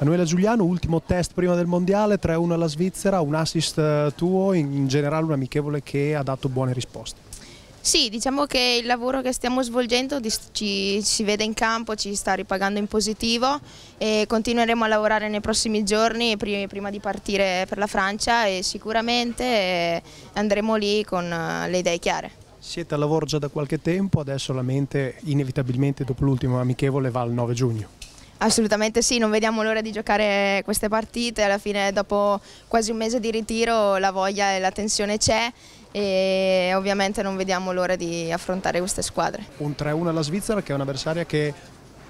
Manuela Giuliano, ultimo test prima del mondiale, 3-1 alla Svizzera, un assist eh, tuo, in generale un amichevole che ha dato buone risposte. Sì, diciamo che il lavoro che stiamo svolgendo ci, si vede in campo, ci sta ripagando in positivo e continueremo a lavorare nei prossimi giorni prima di partire per la Francia e sicuramente eh, andremo lì con eh, le idee chiare. Siete al lavoro già da qualche tempo, adesso la mente inevitabilmente dopo l'ultimo amichevole va al 9 giugno. Assolutamente sì, non vediamo l'ora di giocare queste partite, alla fine dopo quasi un mese di ritiro la voglia e la tensione c'è e ovviamente non vediamo l'ora di affrontare queste squadre. Un 3-1 alla Svizzera che è un'avversaria che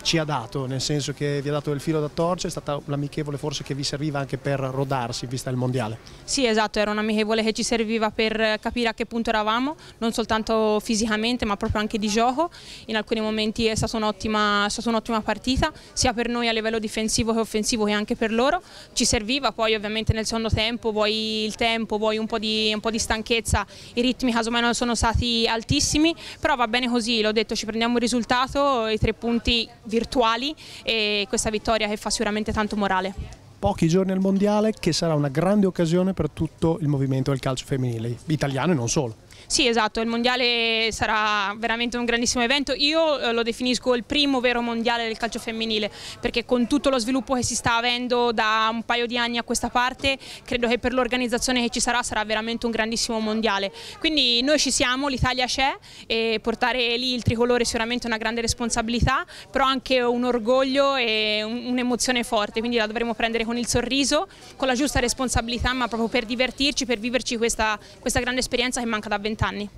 ci ha dato, nel senso che vi ha dato il filo da torcere, è stata l'amichevole forse che vi serviva anche per rodarsi, vista il Mondiale. Sì, esatto, era un'amichevole che ci serviva per capire a che punto eravamo, non soltanto fisicamente ma proprio anche di gioco, in alcuni momenti è stata un'ottima, un partita, sia per noi a livello difensivo che offensivo che anche per loro, ci serviva, poi ovviamente nel secondo tempo vuoi il tempo, vuoi un po' di, un po di stanchezza, i ritmi casomai non sono stati altissimi, però va bene così, l'ho detto, ci prendiamo il risultato, i tre punti virtuali e questa vittoria che fa sicuramente tanto morale pochi giorni al mondiale che sarà una grande occasione per tutto il movimento del calcio femminile italiano e non solo. Sì, esatto, il mondiale sarà veramente un grandissimo evento. Io eh, lo definisco il primo vero mondiale del calcio femminile, perché con tutto lo sviluppo che si sta avendo da un paio di anni a questa parte, credo che per l'organizzazione che ci sarà sarà veramente un grandissimo mondiale. Quindi noi ci siamo, l'Italia c'è e portare lì il tricolore è sicuramente una grande responsabilità, però anche un orgoglio e un'emozione forte, quindi la dovremo prendere con il sorriso, con la giusta responsabilità, ma proprio per divertirci, per viverci questa, questa grande esperienza che manca davvero anni.